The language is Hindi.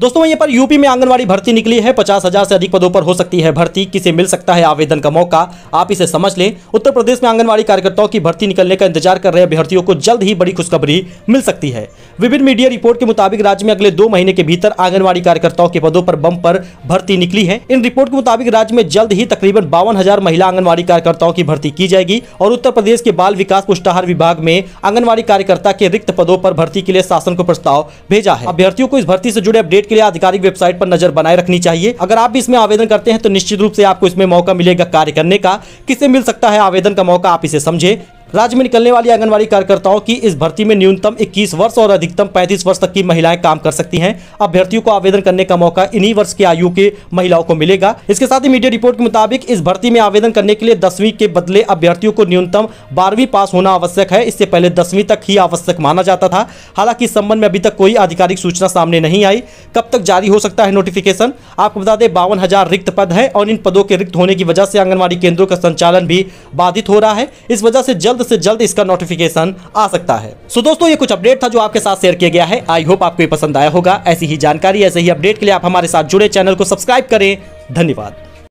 दोस्तों यहाँ पर यूपी में आंगनवाड़ी भर्ती निकली है पचास हजार से अधिक पदों पर हो सकती है भर्ती किसे मिल सकता है आवेदन का मौका आप इसे समझ लें उत्तर प्रदेश में आंगनवाड़ी कार्यकर्ताओं की भर्ती निकलने का इंतजार कर रहे अभ्यर्थियों को जल्द ही बड़ी खुशखबरी मिल सकती है विभिन्न मीडिया रिपोर्ट के मुताबिक राज्य में अगले दो महीने के भीतर आंगनबाड़ी कार्यकर्ताओं के पदों पर बम पर भर्ती निकली है इन रिपोर्ट के मुताबिक राज्य में जल्द ही तकरीबन बावन महिला आंगनबाड़ी कार्यकर्ताओं की भर्ती की जाएगी और उत्तर प्रदेश के बाल विकास पुष्टाहार विभाग में आंगनबाड़ी कार्यकर्ता के रिक्त पदों पर भर्ती के लिए शासन को प्रस्ताव भेजा है अभ्यर्थियों को इस भर्ती से जुड़े अपडेट के लिए आधिकारिक वेबसाइट पर नजर बनाए रखनी चाहिए अगर आप भी इसमें आवेदन करते हैं तो निश्चित रूप से आपको इसमें मौका मिलेगा कार्य करने का किसे मिल सकता है आवेदन का मौका आप इसे समझे राज्य में निकलने वाली आंगनबाड़ी कार्यकर्ताओं की इस भर्ती में न्यूनतम 21 वर्ष और अधिकतम 35 वर्ष तक की महिलाएं काम कर सकती हैं अभ्यर्थियों को आवेदन करने का मौका इन्हीं वर्ष की आयु के महिलाओं को मिलेगा इसके साथ ही मीडिया रिपोर्ट के मुताबिक इस भर्ती में आवेदन करने के लिए दसवीं के बदले अभ्यर्थियों को न्यूनतम बारहवीं पास होना आवश्यक है इससे पहले दसवीं तक ही आवश्यक माना जाता था हालांकि इस संबंध में अभी तक कोई आधिकारिक सूचना सामने नहीं आई कब तक जारी हो सकता है नोटिफिकेशन आपको बता दें बावन रिक्त पद है और इन पदों के रिक्त होने की वजह से आंगनबाड़ी केंद्रों का संचालन भी बाधित हो रहा है इस वजह से जल्द जल्द से जल्द इसका नोटिफिकेशन आ सकता है सो दोस्तों ये कुछ अपडेट था जो आपके साथ शेयर किया गया है आई होप आपको ये पसंद आया होगा ऐसी ही जानकारी ऐसे ही अपडेट के लिए आप हमारे साथ जुड़े चैनल को सब्सक्राइब करें धन्यवाद